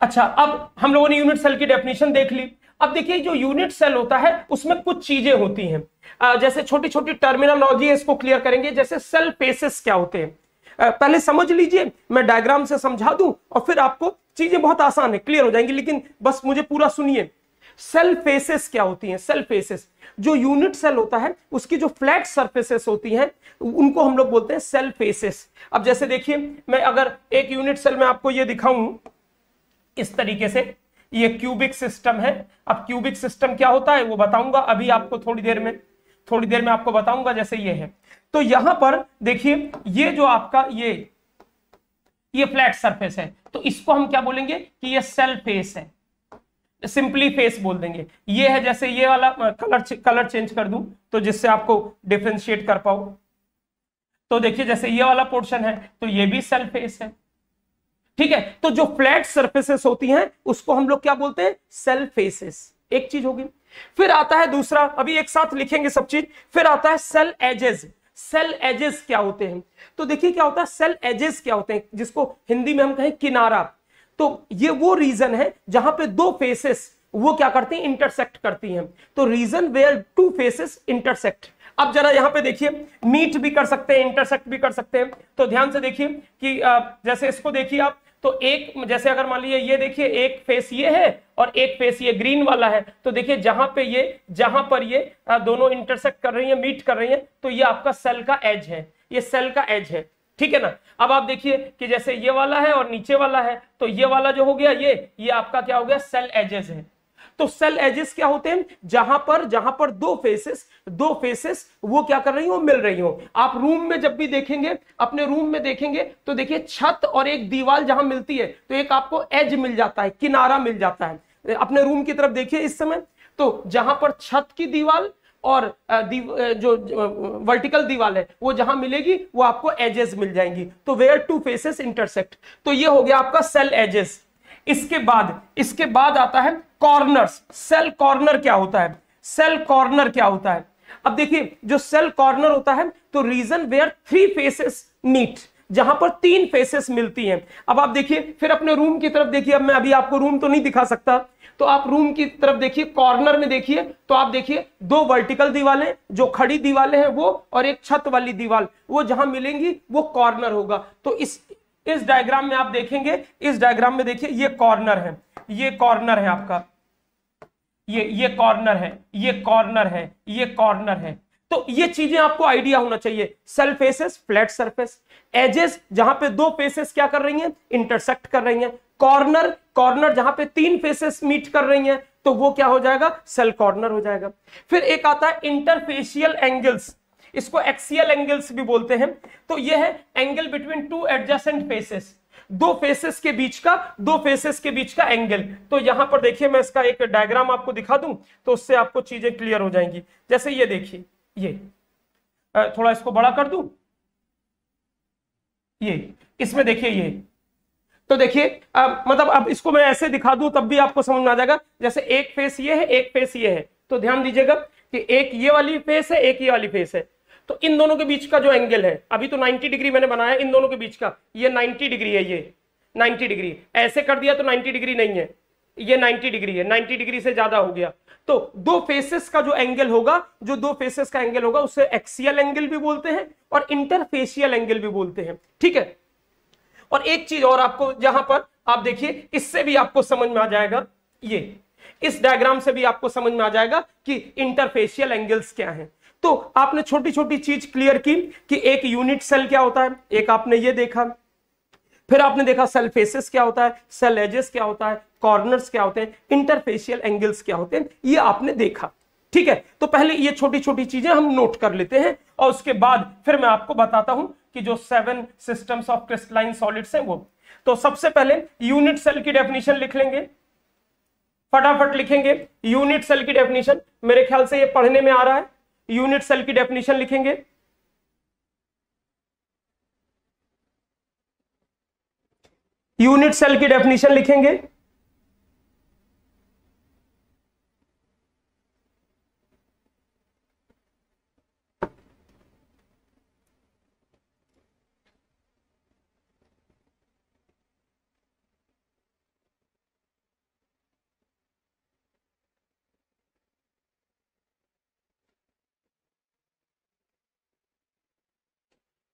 अच्छा अब हम लोगों ने यूनिट सेल की डेफिनेशन देख ली अब देखिए जो यूनिट सेल होता है उसमें कुछ चीजें होती हैं जैसे छोटी छोटी टर्मिनोलॉजी इसको क्लियर करेंगे जैसे सेल पेसेस क्या होते हैं पहले समझ लीजिए मैं डायग्राम से समझा दूं और फिर आपको चीजें बहुत आसान है क्लियर हो जाएंगी लेकिन बस मुझे पूरा सुनिए सेल फेसेस क्या होती हैं सेल फेसेस जो यूनिट सेल होता है उसकी जो फ्लैट सर्फेसेस होती हैं उनको हम लोग बोलते हैं सेल फेसेस अब जैसे देखिए मैं अगर एक यूनिट सेल में आपको ये दिखाऊं इस तरीके से ये क्यूबिक सिस्टम है अब क्यूबिक सिस्टम क्या होता है वो बताऊंगा अभी आपको थोड़ी देर में थोड़ी देर में आपको बताऊंगा जैसे ये है तो यहां पर देखिए ये जो आपका ये ये फ्लैट सरफेस है तो इसको हम क्या बोलेंगे कि ये सेल फेस है सिंपली फेस बोल देंगे ये है जैसे ये वाला कलर कलर चेंज कर दूं तो जिससे आपको डिफ्रेंशिएट कर पाओ तो देखिए जैसे ये वाला पोर्शन है तो ये भी सेल फेस है ठीक है तो जो फ्लैट सर्फेसेस होती हैं उसको हम लोग क्या बोलते हैं सेल फेसेस एक चीज होगी फिर आता है दूसरा अभी एक साथ लिखेंगे सब चीज फिर आता है सेल एजेस सेल एजेस क्या होते हैं तो देखिए क्या होता है सेल एजेस क्या होते हैं जिसको हिंदी में हम कहें किनारा तो ये वो रीजन है जहां पे दो फेसेस वो क्या करते हैं इंटरसेक्ट करती हैं तो region where two faces intersect अब जरा यहां पे देखिए मीट भी कर सकते हैं इंटरसेक्ट भी कर सकते हैं तो ध्यान से देखिए कि जैसे इसको देखिए आप तो एक जैसे अगर मान लीजिए ये देखिए एक फेस ये है और एक फेस ये ग्रीन वाला है तो देखिए जहां पे ये जहां पर ये दोनों इंटरसेक्ट कर रही है मीट कर रही है तो ये आपका सेल का एज है ये सेल का एज है ठीक है ना अब आप देखिए कि जैसे ये वाला है और नीचे वाला है तो ये वाला जो हो गया ये ये आपका क्या हो गया सेल एजेस है तो सेल एजेस क्या होते हैं जहां पर जहां पर दो फेसेस दो फेसेस वो क्या कर रही हो मिल रही हो आप रूम में जब भी देखेंगे अपने रूम में देखेंगे तो देखिए छत और एक दीवार जहां मिलती है तो एक आपको एज मिल जाता है किनारा मिल जाता है अपने रूम की तरफ देखिए इस समय तो जहां पर छत की दीवार और दीव, जो वर्टिकल दीवाल है वो जहां मिलेगी वो आपको एजेस मिल जाएंगी तो वेयर टू फेसेस इंटरसेक्ट तो ये हो गया आपका सेल एजेस इसके बाद इसके बाद आता है कॉर्नर सेल कॉर्नर क्या होता है सेल कॉर्नर क्या होता है अब देखिए जो सेल कॉर्नर होता है तो region where three faces meet जहां पर तीन फेसेस मिलती हैं अब आप देखिए फिर अपने रूम की तरफ देखिए अब मैं अभी आपको रूम तो नहीं दिखा सकता तो आप रूम की तरफ देखिए कॉर्नर में देखिए तो आप देखिए दो वर्टिकल दीवाले जो खड़ी दीवाले हैं वो और एक छत वाली दीवार वो जहां मिलेंगी वो कॉर्नर होगा तो इस इस डायग्राम में आप देखेंगे इस डायग्राम में देखिए ये कॉर्नर है ये कॉर्नर है आपका ये ये कॉर्नर है ये कॉर्नर है ये कॉर्नर है तो ये चीजें आपको आइडिया होना चाहिए cell faces flat surface edges जहां पे दो फेसेस क्या कर रही हैं इंटरसेक्ट कर रही हैं कॉर्नर कॉर्नर जहां पे तीन फेसेस मीट कर रही हैं तो वो क्या हो जाएगा सेल कॉर्नर हो जाएगा फिर एक आता है इंटरफेशियल एंगल्स इसको एक्सियल एंगल्स भी बोलते हैं तो ये है angle between two adjacent faces दो फेसेस के बीच का दो फेसेस के बीच का एंगल तो यहां पर देखिए मैं इसका एक डायग्राम आपको दिखा दूं तो उससे आपको चीजें क्लियर हो जाएंगी जैसे ये देखिए ये थोड़ा इसको बड़ा कर दूं ये इसमें देखिए ये तो देखिए अब मतलब अब इसको मैं ऐसे दिखा दूं तब भी आपको समझ में आ जाएगा जैसे एक फेस ये है एक फेस ये है तो ध्यान दीजिएगा कि एक ये वाली फेस है एक ये वाली फेस है तो इन दोनों के बीच का जो एंगल है अभी तो 90 डिग्री मैंने बनाया इन दोनों के बीच का ये 90 डिग्री है ये 90 डिग्री ऐसे कर दिया तो 90 डिग्री नहीं है ये 90 डिग्री है 90 डिग्री से ज्यादा हो गया तो दो फेसेस का जो एंगल होगा जो दो फेसेस का एंगल होगा उसे एक्सियल एंगल भी बोलते हैं और इंटरफेशियल एंगल भी बोलते हैं ठीक है और एक चीज और आपको जहां पर आप देखिए इससे भी आपको समझ में आ जाएगा ये इस डायग्राम से भी आपको समझ में आ जाएगा कि इंटरफेशियल एंगल्स क्या हैं तो आपने छोटी छोटी चीज क्लियर की कि एक यूनिट सेल क्या होता है एक आपने ये देखा फिर आपने देखा सेल फेसेस क्या होता है सेल एजेस क्या होता है कॉर्नर्स क्या होते हैं इंटरफेशियल एंगल्स क्या होते हैं ये आपने देखा ठीक है तो पहले ये छोटी छोटी चीजें हम नोट कर लेते हैं और उसके बाद फिर मैं आपको बताता हूं कि जो seven systems of crystalline solids हैं वो तो सबसे पहले यूनिट सेल की डेफिनेशन लिख लेंगे फटाफट लिखेंगे यूनिट सेल की डेफिनेशन मेरे ख्याल से ये पढ़ने में आ रहा है यूनिट सेल की डेफिनेशन लिखेंगे यूनिट सेल की डेफिनेशन लिखेंगे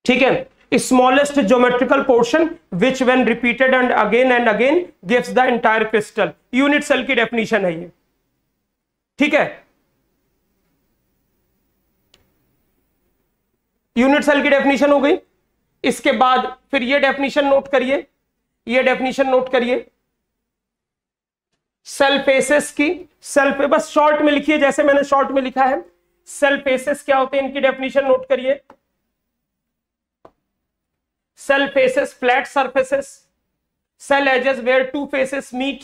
ठीक है smallest geometrical portion which when repeated and again and again gives the entire crystal unit cell की डेफिनेशन है ये ठीक है यूनिट सेल की डेफिनेशन हो गई इसके बाद फिर ये डेफिनेशन नोट करिए ये डेफिनेशन नोट करिए सेल फेसेस की सेल पे बस शॉर्ट में लिखिए जैसे मैंने शॉर्ट में लिखा है सेल फेसेस क्या होते हैं इनकी डेफिनेशन नोट करिए cell faces flat surfaces cell edges where two faces meet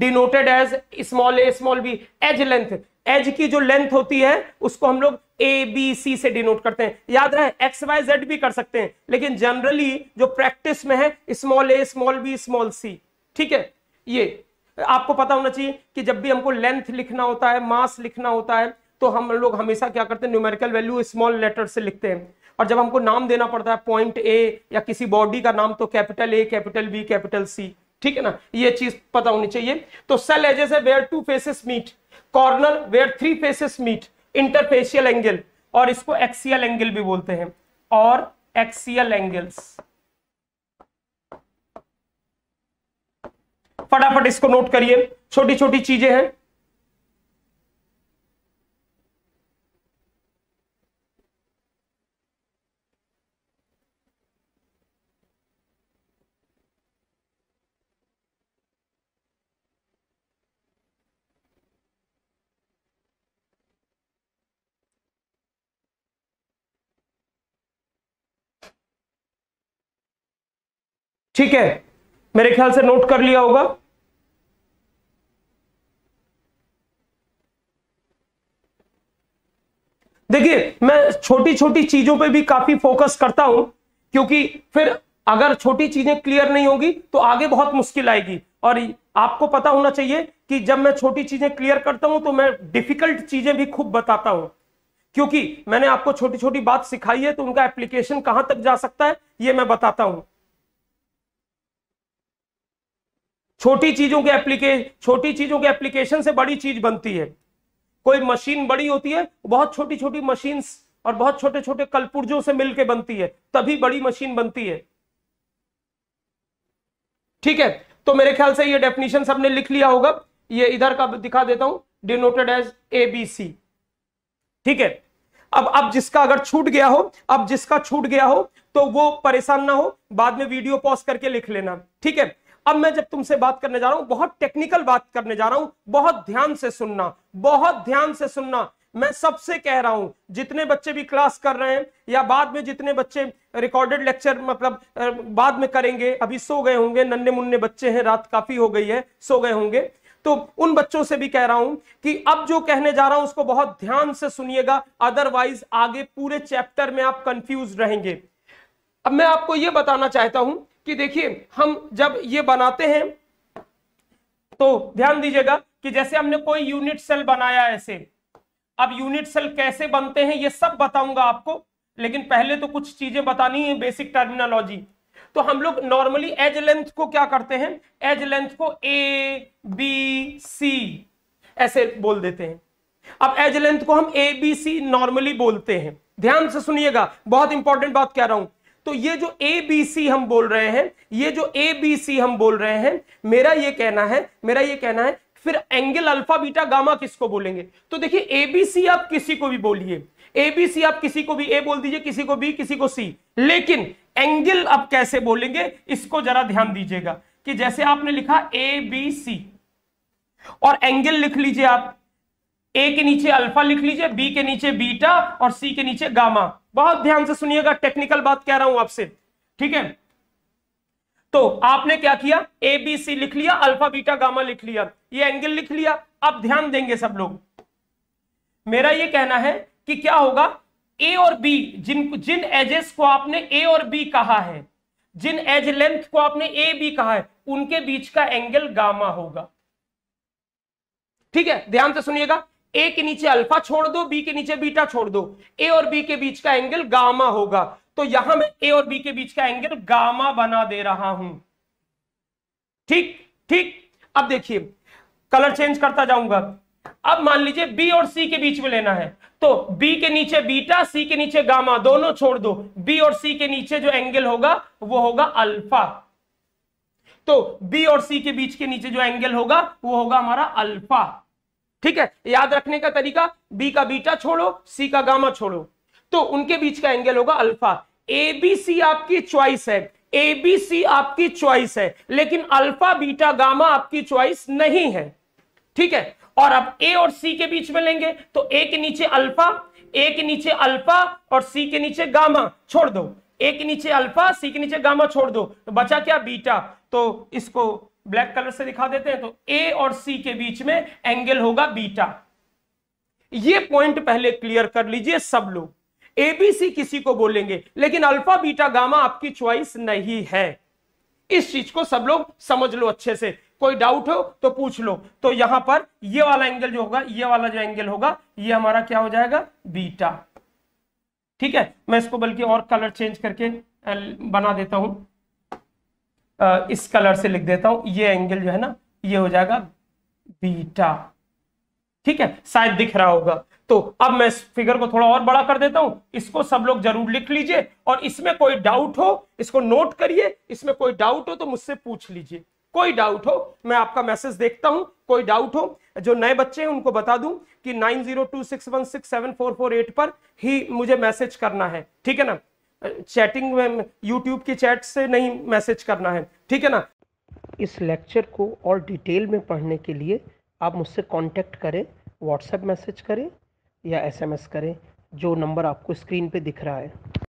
denoted as small a small b edge length edge की जो लेंथ होती है उसको हम लोग ए बी सी से डिनोट करते हैं याद रहे एक्स वाई जेड भी कर सकते हैं लेकिन जनरली जो प्रैक्टिस में है small a small b small c ठीक है ये आपको पता होना चाहिए कि जब भी हमको लेंथ लिखना होता है मास लिखना होता है तो हम लोग हमेशा क्या करते हैं न्यूमेरिकल वैल्यू स्मॉल लेटर से लिखते हैं और जब हमको नाम देना पड़ता है पॉइंट ए या किसी बॉडी का नाम तो capital A capital B capital C ठीक है ना ये चीज पता होनी चाहिए तो सेल एजेस है where two faces meet corner where three faces meet interfacial angle और इसको एक्सियल एंगल भी बोलते हैं और एक्सियल एंगल्स फटाफट इसको नोट करिए छोटी छोटी चीजें हैं ठीक है मेरे ख्याल से नोट कर लिया होगा देखिए मैं छोटी छोटी चीजों पे भी काफी फोकस करता हूं क्योंकि फिर अगर छोटी चीजें क्लियर नहीं होगी तो आगे बहुत मुश्किल आएगी और आपको पता होना चाहिए कि जब मैं छोटी चीजें क्लियर करता हूं तो मैं डिफिकल्ट चीजें भी खूब बताता हूं क्योंकि मैंने आपको छोटी छोटी बात सिखाई है तो उनका एप्लीकेशन कहां तक जा सकता है ये मैं बताता हूं छोटी चीजों के एप्लीकेशन छोटी चीजों के एप्लीकेशन से बड़ी चीज बनती है कोई मशीन बड़ी होती है बहुत छोटी छोटी मशीन और बहुत छोटे छोटे कलपुर्जों से मिलकर बनती है तभी बड़ी मशीन बनती है ठीक है तो मेरे ख्याल से ये डेफिनेशन सबने लिख लिया होगा ये इधर का दिखा देता हूं denoted as A B C ठीक है अब अब जिसका अगर छूट गया हो अब जिसका छूट गया हो तो वो परेशान ना हो बाद में वीडियो पॉज करके लिख लेना ठीक है अब मैं जब तुमसे बात करने जा रहा हूं बहुत टेक्निकल बात करने जा रहा हूं बहुत ध्यान से सुनना बहुत ध्यान से सुनना मैं सबसे कह रहा हूं जितने बच्चे भी क्लास कर रहे हैं या बाद में जितने बच्चे रिकॉर्डेड लेक्चर मतलब बाद में करेंगे अभी सो गए होंगे नन्हे मुन्ने बच्चे हैं रात काफी हो गई है सो गए होंगे तो उन बच्चों से भी कह रहा हूं कि अब जो कहने जा रहा हूं उसको बहुत ध्यान से सुनिएगा अदरवाइज आगे पूरे चैप्टर में आप कंफ्यूज रहेंगे अब मैं आपको यह बताना चाहता हूं कि देखिए हम जब ये बनाते हैं तो ध्यान दीजिएगा कि जैसे हमने कोई यूनिट सेल बनाया ऐसे अब यूनिट सेल कैसे बनते हैं ये सब बताऊंगा आपको लेकिन पहले तो कुछ चीजें बतानी है बेसिक टर्मिनोलॉजी तो हम लोग नॉर्मली एज लेंथ को क्या करते हैं एज लेंथ को ए बी सी ऐसे बोल देते हैं अब एज लेंथ को हम ए बी सी नॉर्मली बोलते हैं ध्यान से सुनिएगा बहुत इंपॉर्टेंट बात कह रहा हूं तो ये जो ए बी सी हम बोल रहे हैं ये जो ए बी सी हम बोल रहे हैं मेरा ये कहना है मेरा ये कहना है फिर एंगल अल्फा बीटा गामा किसको बोलेंगे तो देखिए ए बी सी आप किसी को भी बोलिए ए बी सी आप किसी को भी ए बोल दीजिए किसी को बी किसी को सी लेकिन एंगल आप कैसे बोलेंगे इसको जरा ध्यान दीजिएगा कि जैसे आपने लिखा ए बी सी और एंगल लिख लीजिए आप ए के नीचे अल्फा लिख लीजिए बी के नीचे बीटा और सी के नीचे गामा बहुत ध्यान से सुनिएगा टेक्निकल बात कह रहा हूं आपसे ठीक है तो आपने क्या किया ए बी सी लिख लिया अल्फा बीटा गामा लिख लिया ये एंगल लिख लिया अब ध्यान देंगे सब लोग मेरा ये कहना है कि क्या होगा ए और बी जिन जिन एजेस को आपने ए और बी कहा है जिन एज लेंथ को आपने ए बी कहा है उनके बीच का एंगल गामा होगा ठीक है ध्यान से सुनिएगा ए के नीचे अल्फा छोड़ दो बी के नीचे बीटा छोड़ दो ए और बी के बीच का एंगल गामा होगा तो यहां मैं ए और बी के बीच का एंगल गामा बना दे रहा हूं ठीक ठीक अब देखिए कलर चेंज करता जाऊंगा अब मान लीजिए बी और सी के बीच में लेना है तो बी के नीचे बीटा सी के नीचे गामा दोनों छोड़ दो बी और सी के नीचे जो एंगल होगा वो होगा अल्फा तो बी और सी के बीच के नीचे जो एंगल होगा वो होगा हमारा अल्फा ठीक है याद रखने का तरीका बी का बीटा छोड़ो सी का गामा छोड़ो तो उनके बीच का एंगल होगा अल्फा ए बी सी आपकी च्वाइस है ए बी सी आपकी च्वाइस है लेकिन अल्फा बीटा गामा आपकी च्वाइस नहीं है ठीक है और अब ए और सी के बीच में लेंगे तो ए के नीचे अल्फा ए के नीचे अल्फा और सी के नीचे गामा छोड़ दो ए के नीचे अल्फा सी के नीचे गामा छोड़ दो तो बचा क्या बीटा तो इसको ब्लैक कलर से दिखा देते हैं तो ए और सी के बीच में एंगल होगा बीटा ये पॉइंट पहले क्लियर कर लीजिए सब लोग एबीसी किसी को बोलेंगे लेकिन अल्फा बीटा गामा आपकी चॉइस नहीं है इस चीज को सब लोग समझ लो अच्छे से कोई डाउट हो तो पूछ लो तो यहां पर ये वाला एंगल जो होगा ये वाला जो एंगल होगा ये हमारा क्या हो जाएगा बीटा ठीक है मैं इसको बल्कि और कलर चेंज करके बना देता हूं इस कलर से लिख देता हूं ये एंगल जो है ना ये हो जाएगा बीटा ठीक है शायद दिख रहा होगा तो अब मैं इस फिगर को थोड़ा और बड़ा कर देता हूं इसको सब लोग जरूर लिख लीजिए और इसमें कोई डाउट हो इसको नोट करिए इसमें कोई डाउट हो तो मुझसे पूछ लीजिए कोई डाउट हो मैं आपका मैसेज देखता हूं कोई डाउट हो जो नए बच्चे हैं उनको बता दूं कि 9026167448 पर ही मुझे मैसेज करना है ठीक है ना चैटिंग में यूट्यूब की चैट से नहीं मैसेज करना है ठीक है ना इस लेक्चर को और डिटेल में पढ़ने के लिए आप मुझसे कांटेक्ट करें व्हाट्सएप मैसेज करें या एसएमएस करें जो नंबर आपको स्क्रीन पे दिख रहा है